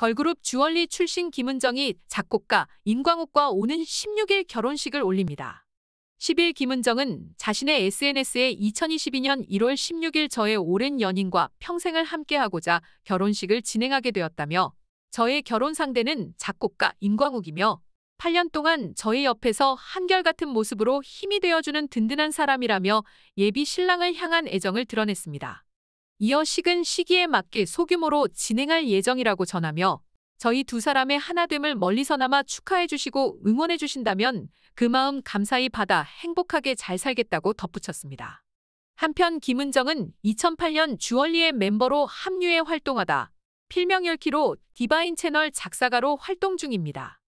걸그룹 주얼리 출신 김은정이 작곡가 임광욱과 오는 16일 결혼식을 올립니다. 10일 김은정은 자신의 SNS에 2022년 1월 16일 저의 오랜 연인과 평생을 함께하고자 결혼식을 진행하게 되었다며 저의 결혼 상대는 작곡가 임광욱이며 8년 동안 저의 옆에서 한결같은 모습으로 힘이 되어주는 든든한 사람이라며 예비 신랑을 향한 애정을 드러냈습니다. 이어 식은 시기에 맞게 소규모로 진행할 예정이라고 전하며 저희 두 사람의 하나됨을 멀리서나마 축하해 주시고 응원해 주신다면 그 마음 감사히 받아 행복하게 잘 살겠다고 덧붙였습니다. 한편 김은정은 2008년 주얼리의 멤버로 합류해 활동하다 필명 1키로 디바인 채널 작사가로 활동 중입니다.